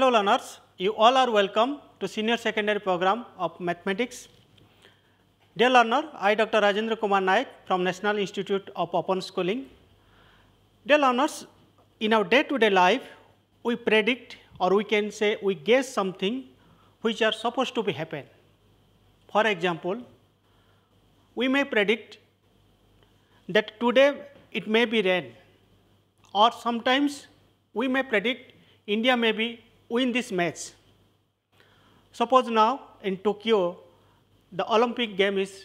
Hello learners, you all are welcome to senior secondary program of mathematics. Dear learner, I Dr. Rajendra Kumar Naik from National Institute of Open Schooling. Dear learners, in our day to day life, we predict or we can say we guess something which are supposed to be happen. For example, we may predict that today it may be rain or sometimes we may predict India may be win this match. Suppose now in Tokyo, the Olympic game is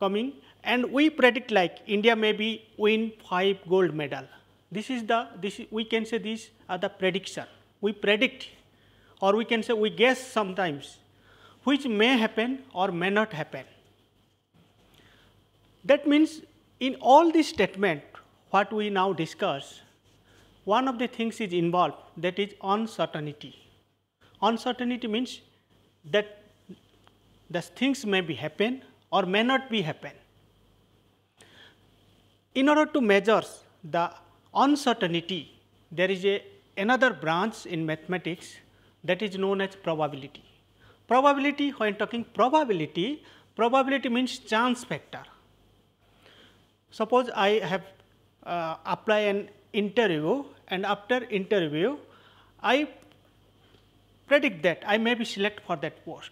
coming and we predict like India maybe win 5 gold medal. This is the, this we can say these are the prediction. We predict or we can say we guess sometimes which may happen or may not happen. That means in all this statement what we now discuss one of the things is involved that is uncertainty. Uncertainty means that the things may be happen or may not be happen. In order to measure the uncertainty, there is a, another branch in mathematics that is known as probability. Probability, when talking probability, probability means chance factor. Suppose I have uh, apply an interview and after interview I predict that I may be selected for that post.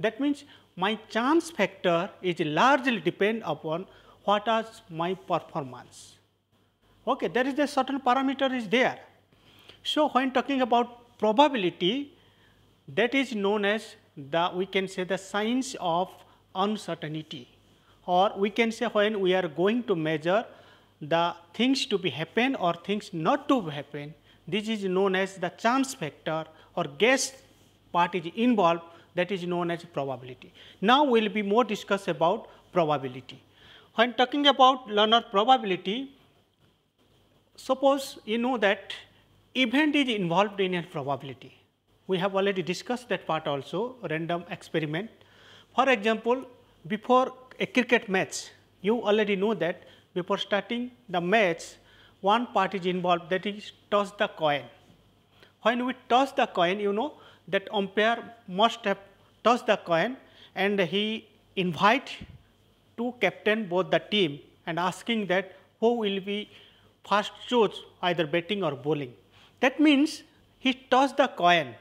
That means my chance factor is largely depend upon what is my performance. Okay, there is a certain parameter is there. So, when talking about probability that is known as the we can say the science of uncertainty or we can say when we are going to measure the things to be happen or things not to happen. This is known as the chance factor or guess part is involved that is known as probability. Now we will be more discuss about probability. When talking about learner probability, suppose you know that event is involved in a probability. We have already discussed that part also, random experiment. For example, before a cricket match, you already know that before starting the match, one part is involved that is toss the coin. When we toss the coin, you know that umpire must have tossed the coin and he invite to captain both the team and asking that who will be first choose either batting or bowling. That means he tossed the coin.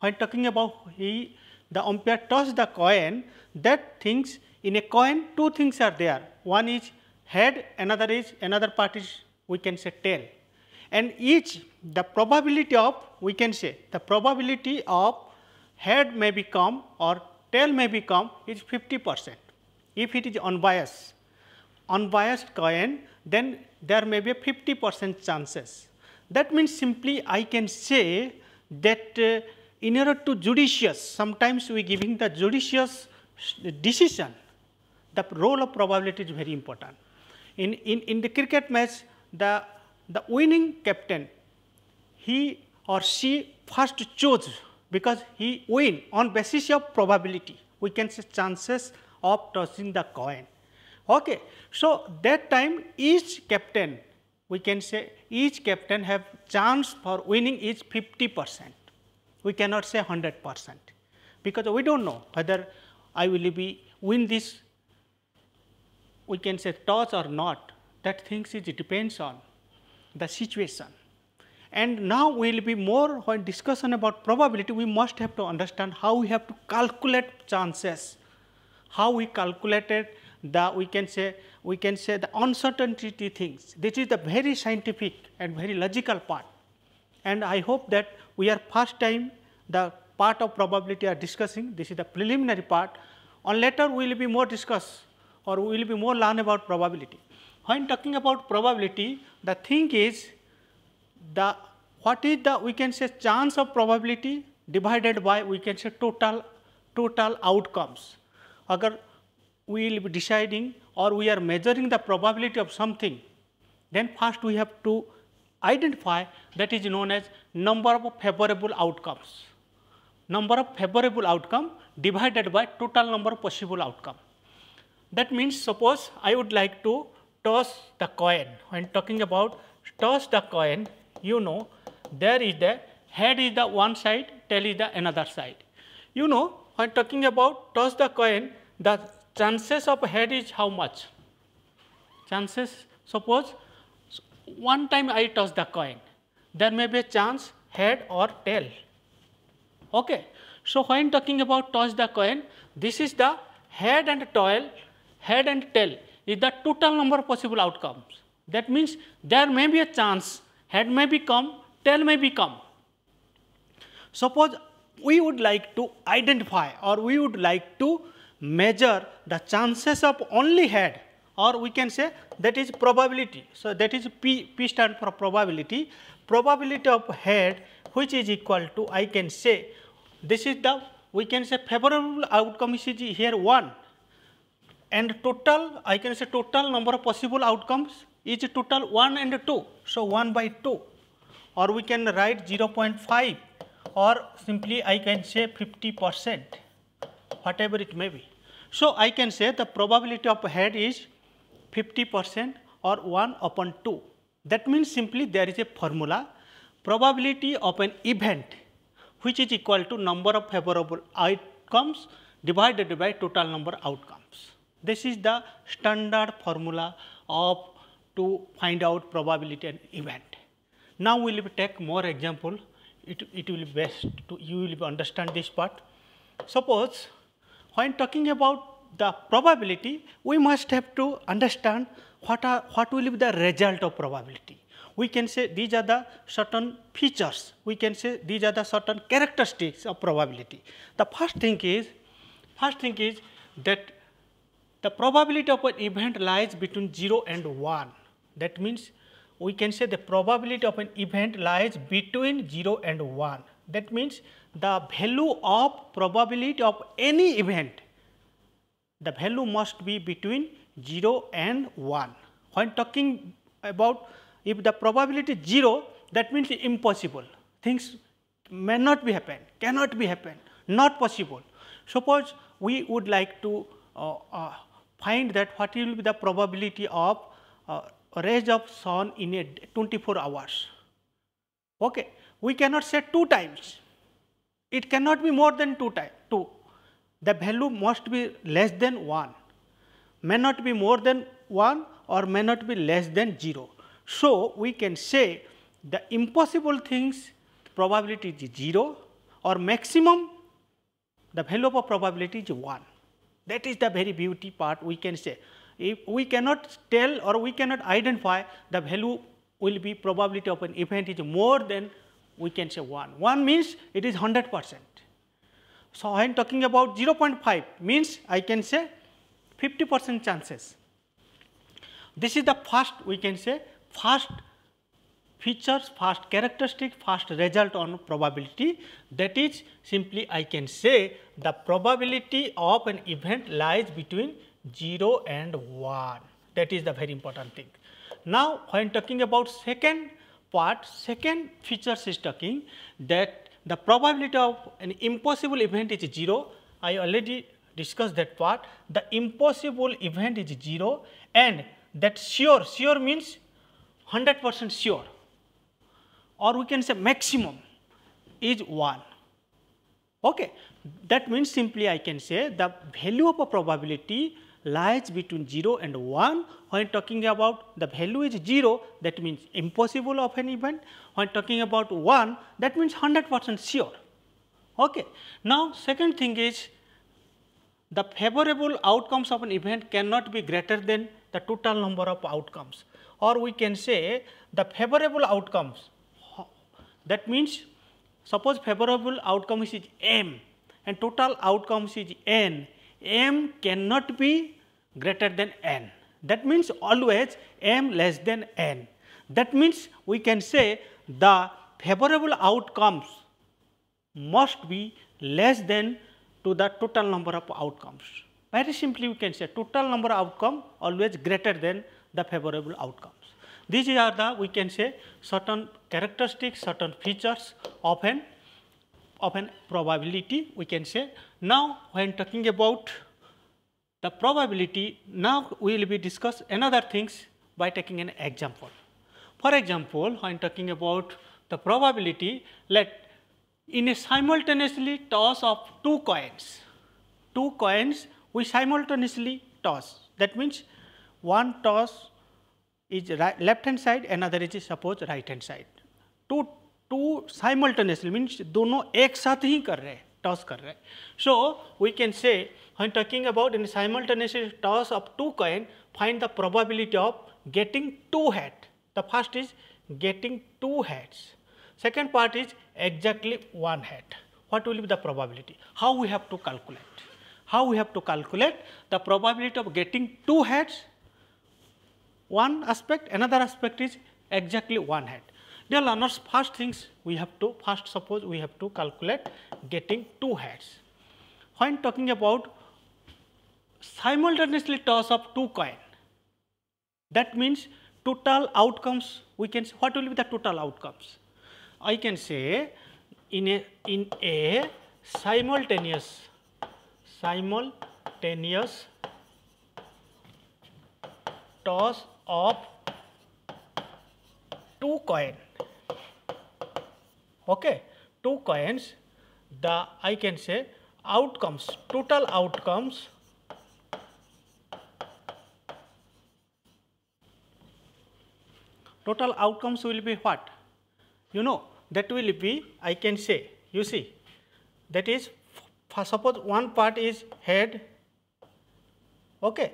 When talking about he, the umpire tossed the coin, that things in a coin two things are there. One is head, another is another part is we can say tail and each the probability of we can say the probability of head may become or tail may become is 50 percent if it is unbiased. Unbiased coin then there may be a 50 percent chances. That means simply I can say that uh, in order to judicious sometimes we giving the judicious decision the role of probability is very important. In, in, in the cricket match, the, the winning captain, he or she first chose because he win on basis of probability. We can say chances of tossing the coin. Okay. So, that time each captain, we can say each captain have chance for winning is 50 percent. We cannot say 100 percent because we do not know whether I will be win this we can say touch or not, that things is depends on the situation. And now we will be more when discussion about probability, we must have to understand how we have to calculate chances, how we calculated the we can say we can say the uncertainty things. This is the very scientific and very logical part. And I hope that we are first time the part of probability are discussing. This is the preliminary part. On later we will be more discuss or we will be more learn about probability. When talking about probability, the thing is the what is the we can say chance of probability divided by we can say total total outcomes. Agar we will be deciding or we are measuring the probability of something, then first we have to identify that is known as number of favorable outcomes. Number of favorable outcome divided by total number of possible outcome. That means suppose I would like to toss the coin. When talking about toss the coin, you know there is the head is the one side, tail is the another side. You know when talking about toss the coin, the chances of head is how much? Chances suppose one time I toss the coin, there may be a chance head or tail. Okay. So, when talking about toss the coin, this is the head and tail head and tail is the total number of possible outcomes. That means there may be a chance head may become, tail may become. Suppose we would like to identify or we would like to measure the chances of only head or we can say that is probability. So, that is P, P stand for probability, probability of head which is equal to I can say this is the we can say favorable outcome is here 1 and total I can say total number of possible outcomes is total 1 and 2. So, 1 by 2 or we can write 0.5 or simply I can say 50 percent whatever it may be. So, I can say the probability of head is 50 percent or 1 upon 2. That means simply there is a formula probability of an event which is equal to number of favorable outcomes divided by total number outcomes. This is the standard formula of to find out probability and event. Now, we will take more example, it, it will be best to you will understand this part. Suppose when talking about the probability, we must have to understand what are what will be the result of probability. We can say these are the certain features, we can say these are the certain characteristics of probability. The first thing is, first thing is that the probability of an event lies between 0 and 1. That means, we can say the probability of an event lies between 0 and 1. That means, the value of probability of any event, the value must be between 0 and 1. When talking about if the probability 0, that means impossible. Things may not be happen, cannot be happen, not possible. Suppose we would like to uh, uh, find that what will be the probability of uh, rays of sun in a 24 hours. Okay. We cannot say 2 times, it cannot be more than 2 times 2. The value must be less than 1, may not be more than 1 or may not be less than 0. So, we can say the impossible things probability is 0 or maximum the value of probability is 1. That is the very beauty part we can say. If we cannot tell or we cannot identify the value will be probability of an event is more than we can say 1. 1 means it is 100 percent. So, I am talking about 0.5 means I can say 50 percent chances. This is the first we can say first features, first characteristic, first result on probability. That is simply I can say the probability of an event lies between 0 and 1. That is the very important thing. Now, when talking about second part, second features is talking that the probability of an impossible event is 0. I already discussed that part. The impossible event is 0 and that sure, sure means 100 percent sure or we can say maximum is 1. Okay. That means simply I can say the value of a probability lies between 0 and 1. When talking about the value is 0, that means impossible of an event. When talking about 1, that means 100 percent sure. Okay. Now, second thing is the favorable outcomes of an event cannot be greater than the total number of outcomes or we can say the favorable outcomes that means suppose favorable outcome is m and total outcome is n, m cannot be greater than n. That means always m less than n. That means we can say the favorable outcomes must be less than to the total number of outcomes. Very simply we can say total number of outcome always greater than the favorable outcomes. These are the we can say certain characteristic, certain features of an, of an probability we can say. Now, when talking about the probability, now we will be discuss another things by taking an example. For example, when talking about the probability, let in a simultaneously toss of two coins, two coins we simultaneously toss. That means one toss is right, left hand side, another is suppose right hand side. Two, two simultaneously means दोनों एक साथ ही कर रहे हैं toss कर रहे हैं so we can say when talking about in simultaneous toss of two coin find the probability of getting two head the first is getting two heads second part is exactly one head what will be the probability how we have to calculate how we have to calculate the probability of getting two heads one aspect another aspect is exactly one head Dear learners, first things we have to first suppose we have to calculate getting two heads. When talking about simultaneously toss of two coin, that means total outcomes we can say what will be the total outcomes? I can say in a in a simultaneous simultaneous toss of two coin okay, two coins the I can say outcomes total outcomes total outcomes will be what you know that will be I can say you see that is suppose one part is head okay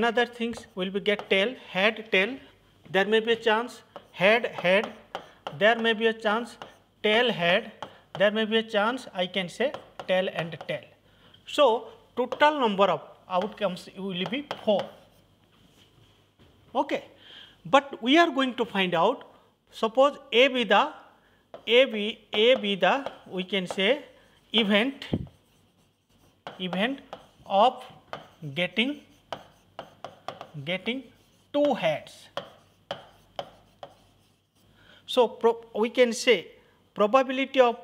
another things will be get tail head tail there may be a chance head head there may be a chance tail head, there may be a chance I can say tail and tail. So, total number of outcomes will be 4. Okay. But we are going to find out suppose A be the A be A be the we can say event event of getting getting two heads. So, we can say probability of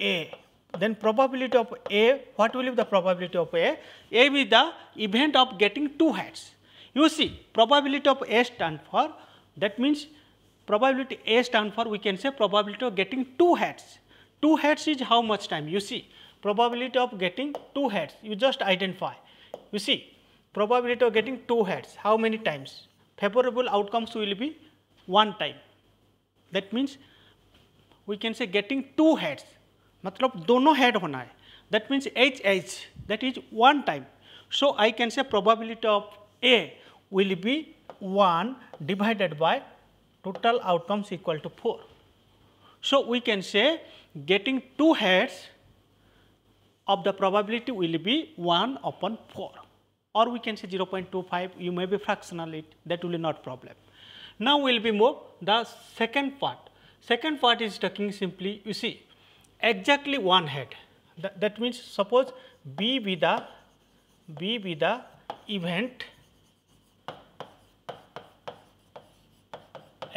A, then probability of A, what will be the probability of A? A be the event of getting two hats. You see, probability of A stand for, that means probability A stand for, we can say probability of getting two hats. Two hats is how much time? You see, probability of getting two hats, you just identify. You see, probability of getting two hats, how many times? Favorable outcomes will be one time. That means we can say getting two heads मतलब दोनों head होना है that means H H that is one time so I can say probability of A will be 1 divided by total outcomes equal to 4. So, we can say getting two heads of the probability will be 1 upon 4 or we can say 0.25 you may be fractional it that will not problem. Now, we will be move the second part Second part is talking simply you see exactly one head that, that means suppose B be the B be the event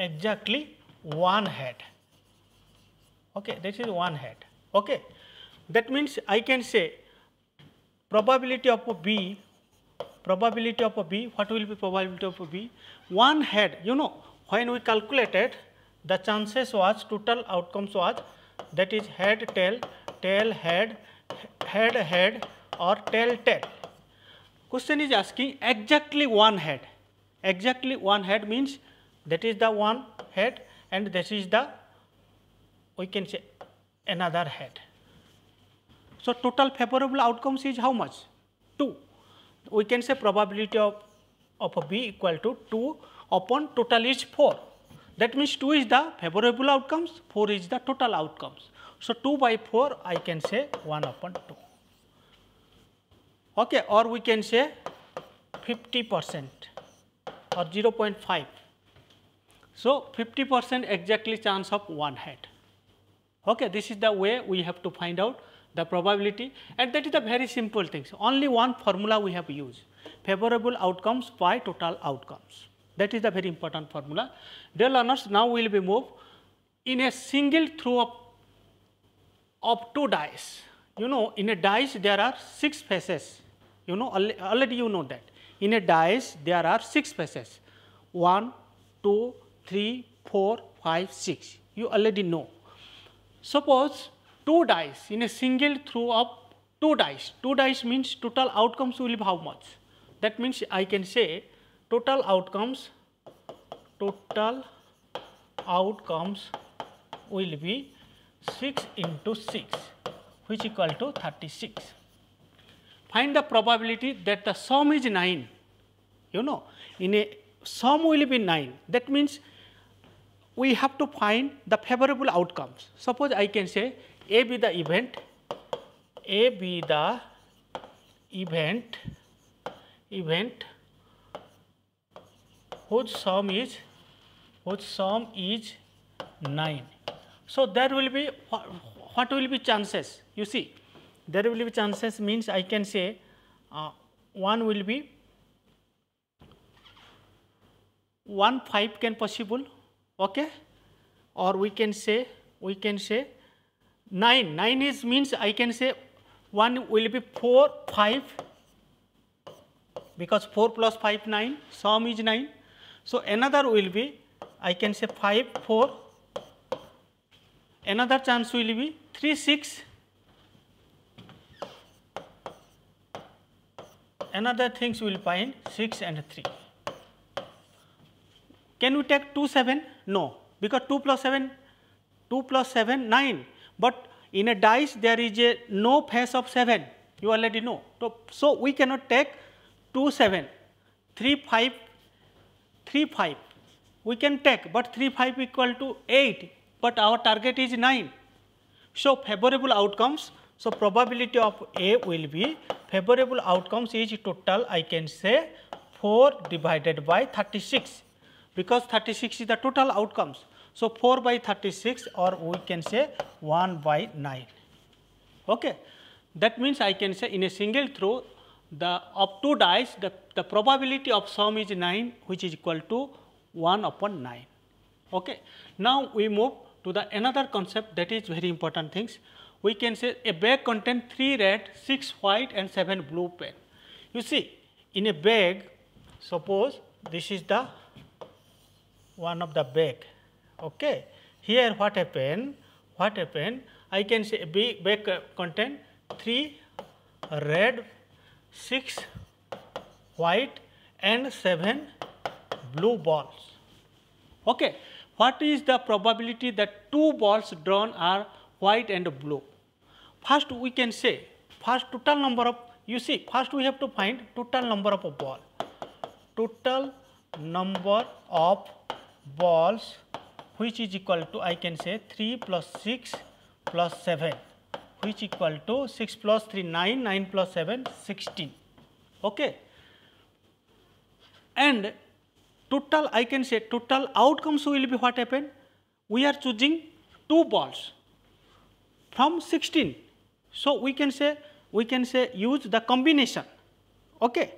exactly one head okay this is one head okay that means I can say probability of a B probability of a B what will be probability of a B one head you know when we calculated the chances was total outcomes was that is head tail tail head head head or tail tail question is asking exactly one head exactly one head means that is the one head and this is the we can say another head so total favorable outcomes is how much 2 we can say probability of of b equal to 2 upon total is 4 that means 2 is the favorable outcomes, 4 is the total outcomes. So, 2 by 4 I can say 1 upon 2 okay, or we can say 50 percent or 0 0.5. So, 50 percent exactly chance of one head. Okay, this is the way we have to find out the probability and that is the very simple things. Only one formula we have used favorable outcomes by total outcomes. That is the very important formula. Dear learners now we will be moved in a single throw of, of two dice. You know, in a dice there are six faces. You know, already you know that. In a dice there are six faces. One, two, three, four, five, six. You already know. Suppose two dice in a single throw of two dice. Two dice means total outcomes will be how much? That means I can say total outcomes total outcomes will be 6 into 6 which equal to 36. Find the probability that the sum is 9 you know in a sum will be 9 that means we have to find the favorable outcomes. Suppose I can say A be the event, A be the event, event whose sum is whose sum is 9. So, there will be what will be chances you see there will be chances means I can say uh, one will be 1 5 can possible okay or we can say we can say 9 9 is means I can say 1 will be 4 5 because 4 plus 5 9 sum is 9 so, another will be I can say 5, 4, another chance will be 3, 6, another things will find 6 and 3. Can we take 2, 7? No, because 2 plus 7, 2 plus 7, 9, but in a dice there is a no face of 7, you already know. So, so we cannot take 2, 7, 3, 5, 3 5 we can take but 3 5 equal to 8 but our target is 9. So, favorable outcomes so, probability of A will be favorable outcomes is total I can say 4 divided by 36 because 36 is the total outcomes. So, 4 by 36 or we can say 1 by 9. Okay. That means I can say in a single throw the of two dice, the, the probability of sum is 9 which is equal to 1 upon 9. Okay. Now, we move to the another concept that is very important things. We can say a bag contains 3 red, 6 white and 7 blue pen. You see in a bag suppose this is the one of the bag. Okay. Here what happen? What happen? I can say a bag contain 3 red, 6 white and 7 blue balls. Okay. What is the probability that two balls drawn are white and blue? First we can say, first total number of, you see, first we have to find total number of balls. ball. Total number of balls which is equal to I can say 3 plus 6 plus 7 which equal to 6 plus 3 9, 9 plus 7 16. Okay. And total I can say total outcomes will be what happen? We are choosing 2 balls from 16. So, we can say we can say use the combination. Okay.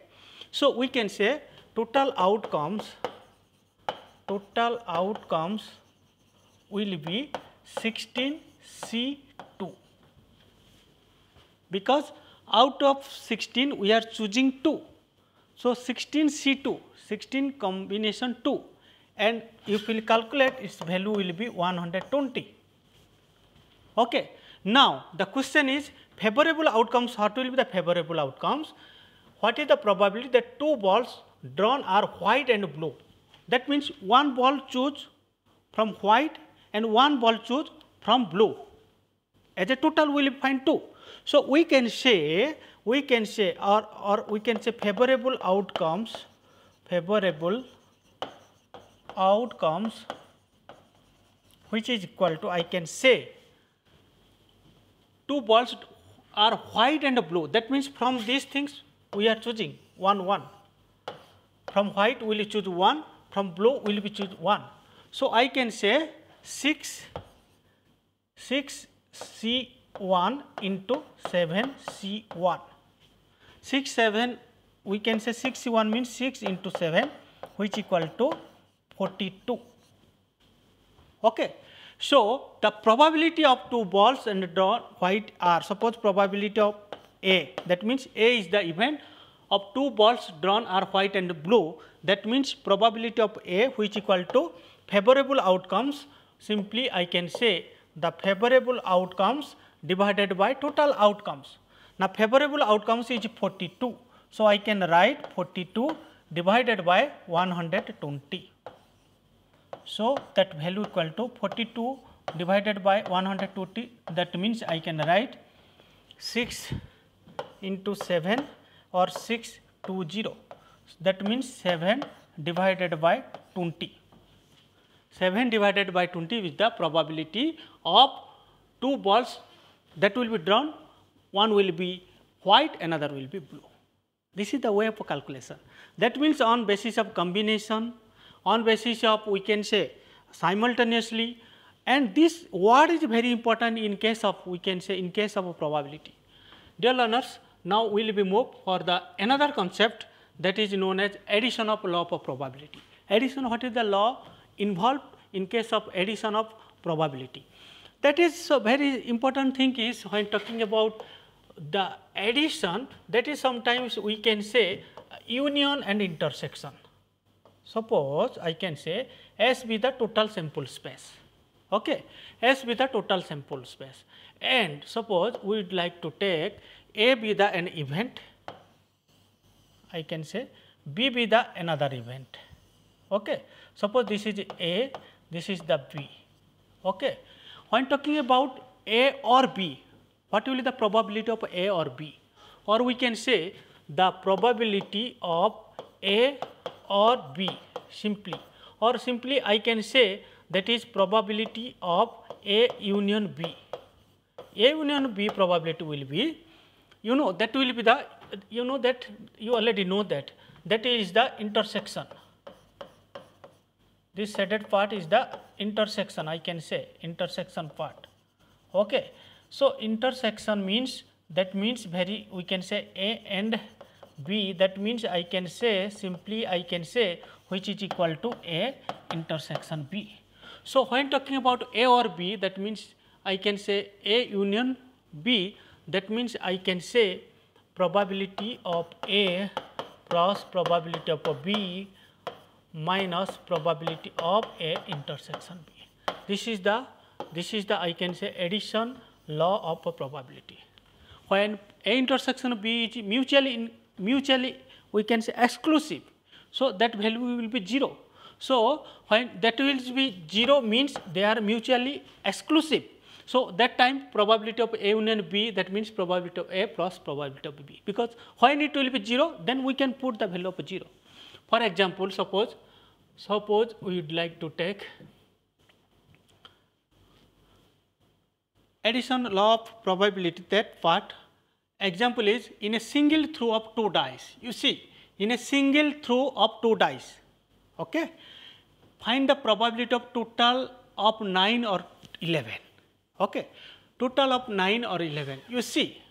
So, we can say total outcomes total outcomes will be 16 C because out of 16 we are choosing 2. So, 16 C 2, 16 combination 2 and if we calculate its value will be 120. Okay. Now, the question is favorable outcomes, what will be the favorable outcomes? What is the probability that two balls drawn are white and blue? That means one ball choose from white and one ball choose from blue. As a total we will find two. So, we can say we can say or, or we can say favorable outcomes favorable outcomes which is equal to I can say two balls are white and blue that means from these things we are choosing one one from white we will choose one from blue we will be choose one. So, I can say 6 6 C 1 into 7 C 1. 6 7 we can say 6 C 1 means 6 into 7 which equal to 42. Okay. So, the probability of two balls and drawn white are suppose probability of A that means A is the event of two balls drawn are white and blue that means probability of A which equal to favorable outcomes simply I can say the favorable outcomes divided by total outcomes. Now, favorable outcomes is 42. So, I can write 42 divided by 120. So, that value equal to 42 divided by 120 that means I can write 6 into 7 or 6 to 0 that means 7 divided by 20. 7 divided by 20 is the probability of two balls that will be drawn, one will be white, another will be blue. This is the way of calculation. That means on basis of combination, on basis of we can say simultaneously and this word is very important in case of we can say in case of probability. Dear learners, now we will be moved for the another concept that is known as addition of law of probability. Addition what is the law involved in case of addition of probability. That is a very important thing is when talking about the addition that is sometimes we can say union and intersection. Suppose I can say S be the total sample space, okay. S be the total sample space and suppose we would like to take A be the an event, I can say B be the another event, okay. Suppose this is A, this is the B, okay. When talking about A or B, what will be the probability of A or B? Or we can say the probability of A or B simply or simply I can say that is probability of A union B. A union B probability will be you know that will be the you know that you already know that that is the intersection this shaded part is the intersection I can say intersection part. Okay. So, intersection means that means very we can say A and B that means I can say simply I can say which is equal to A intersection B. So, when talking about A or B that means I can say A union B that means I can say probability of A plus probability of B minus probability of A intersection B. This is the this is the I can say addition law of probability. When A intersection B is mutually in, mutually we can say exclusive, so that value will be 0. So, when that will be 0 means they are mutually exclusive. So, that time probability of A union B that means probability of A plus probability of B because when it will be 0 then we can put the value of 0. For example, suppose suppose we would like to take addition law of probability that part example is in a single throw of two dice. You see in a single throw of two dice, okay, find the probability of total of 9 or 11, okay, total of 9 or 11. You see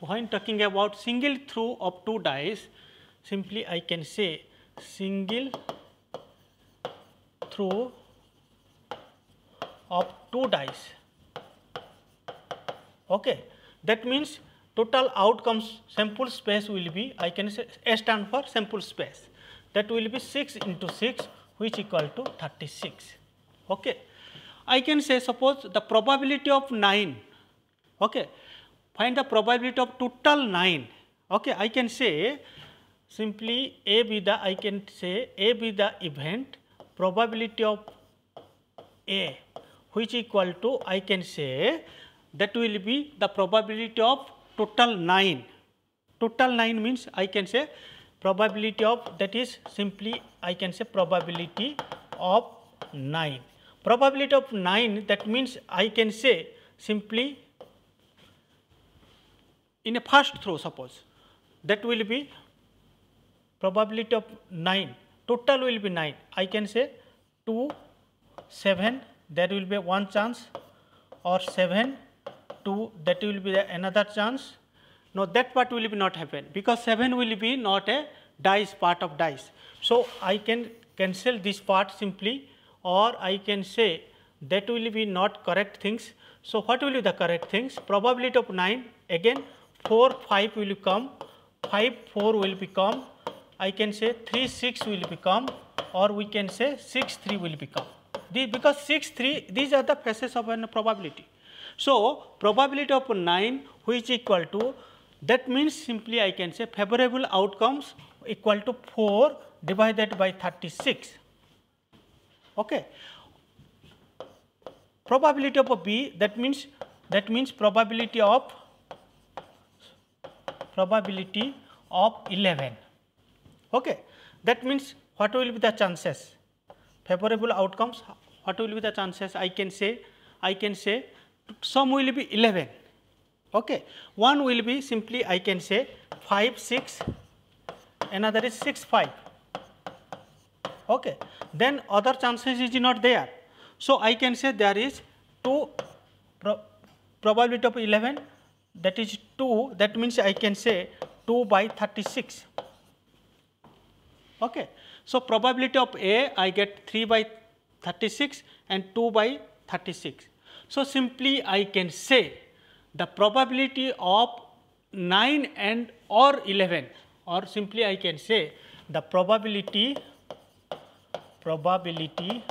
when talking about single throw of two dice, simply I can say single throw of two dice. Okay. That means total outcomes sample space will be I can say S stand for sample space that will be 6 into 6 which equal to 36. Okay. I can say suppose the probability of 9, okay, find the probability of total 9. Okay, I can say simply A be the, I can say A be the event probability of A which equal to I can say that will be the probability of total 9. Total 9 means I can say probability of that is simply I can say probability of 9. Probability of 9 that means I can say simply in a first throw suppose that will be probability of 9 total will be 9 I can say 2 7 that will be one chance or 7 2 that will be another chance no that part will be not happen because 7 will be not a dice part of dice. So, I can cancel this part simply or I can say that will be not correct things. So, what will be the correct things? Probability of 9 again 4 5 will come 5 4 will become I can say 3 6 will become or we can say 6 3 will become this because 6 3 these are the faces of a probability. So, probability of 9 which equal to that means simply I can say favorable outcomes equal to 4 divided by 36. Okay. Probability of B that means that means probability of probability of 11 Okay. That means what will be the chances? Favorable outcomes, what will be the chances? I can say, I can say some will be 11. Okay. One will be simply I can say 5, 6, another is 6, 5. Okay. Then other chances is not there. So, I can say there is 2 pro probability of 11 that is 2 that means I can say 2 by 36 Okay. So, probability of A I get 3 by 36 and 2 by 36. So, simply I can say the probability of 9 and or 11 or simply I can say the probability probability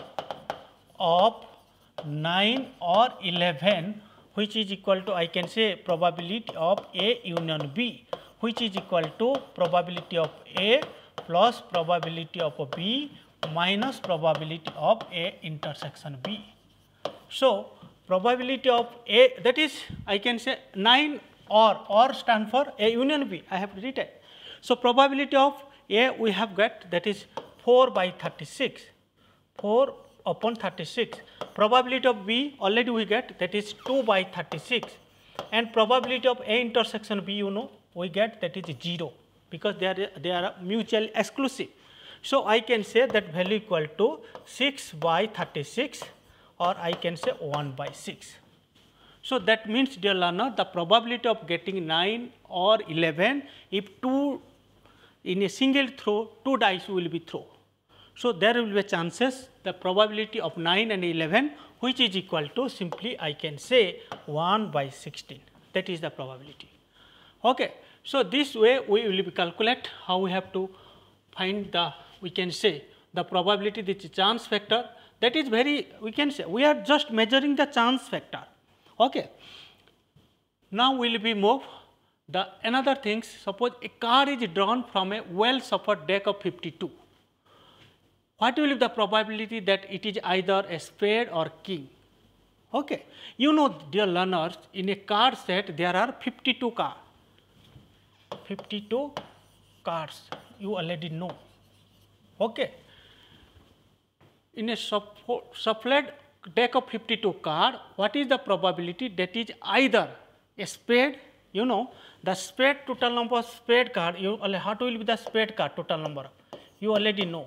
of 9 or 11 which is equal to I can say probability of A union B which is equal to probability of A plus probability of B minus probability of A intersection B. So, probability of A that is I can say 9 or or stand for A union B I have written. So, probability of A we have got that is 4 by 36 4 upon 36 probability of B already we get that is 2 by 36 and probability of A intersection B you know we get that is 0 because they are, they are mutually exclusive. So, I can say that value equal to 6 by 36 or I can say 1 by 6. So, that means dear learner the probability of getting 9 or 11 if 2 in a single throw 2 dice will be thrown. So, there will be chances the probability of 9 and 11 which is equal to simply I can say 1 by 16 that is the probability. Okay. So, this way we will calculate how we have to find the we can say the probability the chance factor that is very we can say we are just measuring the chance factor. Okay. Now, we will be move the another things suppose a car is drawn from a well suffered deck of 52. What will be the probability that it is either a spade or king? Okay. You know dear learners in a car set there are 52 cars 52 cars you already know okay in a shuffled deck of 52 cards, what is the probability that is either a spade you know the spade total number of spade card you uh, what will be the spade card total number you already know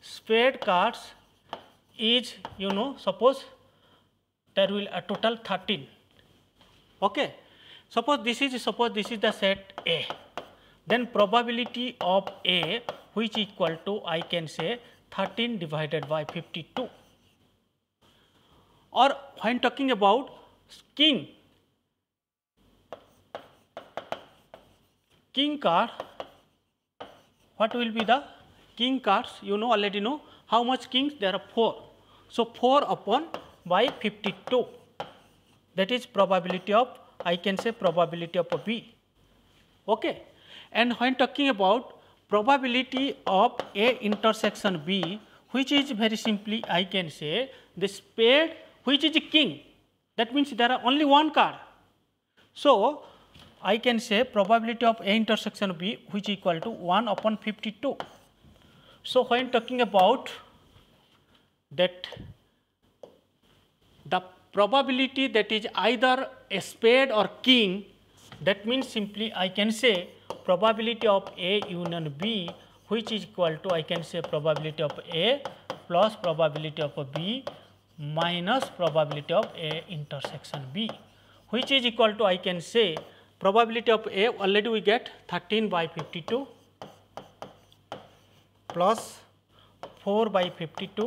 spade cards is you know suppose there will a total 13 okay suppose this is suppose this is the set a then probability of A which equal to I can say 13 divided by 52 or when talking about king king card what will be the king cards you know already know how much kings there are 4 so 4 upon by 52 that is probability of I can say probability of B okay and when talking about probability of A intersection B, which is very simply I can say the spade which is king. That means there are only one car. So, I can say probability of A intersection B which equal to 1 upon 52. So, when talking about that the probability that is either a spade or king that means simply I can say probability of A union B which is equal to I can say probability of A plus probability of B minus probability of A intersection B which is equal to I can say probability of A already we get 13 by 52 plus 4 by 52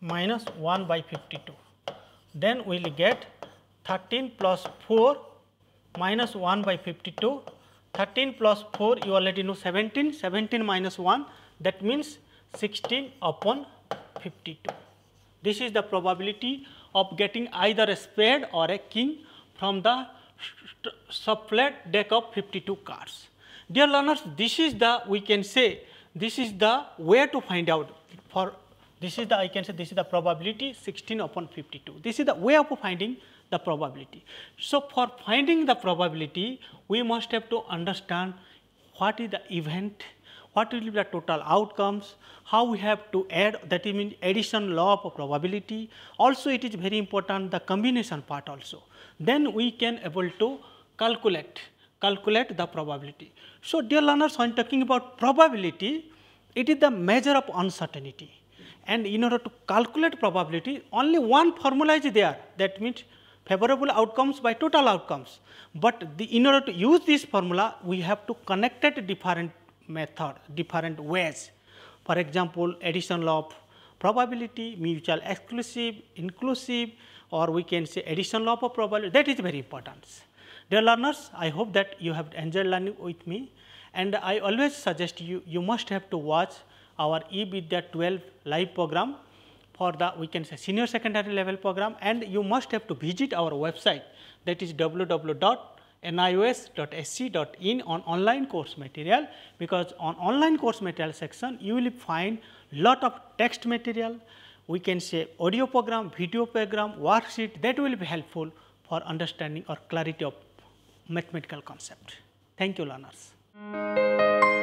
minus 1 by 52. Then we will get 13 plus 4 minus 1 by 52 13 plus 4 you already know 17, 17 minus 1 that means 16 upon 52. This is the probability of getting either a spade or a king from the subflat deck of 52 cards. Dear learners, this is the we can say this is the way to find out for this is the I can say this is the probability 16 upon 52. This is the way of finding the probability. So, for finding the probability, we must have to understand what is the event, what will be the total outcomes, how we have to add that means addition law of probability. Also, it is very important the combination part also. Then we can able to calculate, calculate the probability. So, dear learners, when talking about probability, it is the measure of uncertainty. And in order to calculate probability, only one formula is there that means favorable outcomes by total outcomes. But the, in order to use this formula, we have to connect it different method, different ways. For example, addition law of probability, mutual exclusive, inclusive, or we can say addition law of probability, that is very important. Dear learners, I hope that you have enjoyed learning with me and I always suggest you, you must have to watch our eVidya 12 live program for the we can say senior secondary level program and you must have to visit our website that is www.nios.sc.in on online course material because on online course material section you will find lot of text material we can say audio program, video program, worksheet that will be helpful for understanding or clarity of mathematical concept. Thank you learners.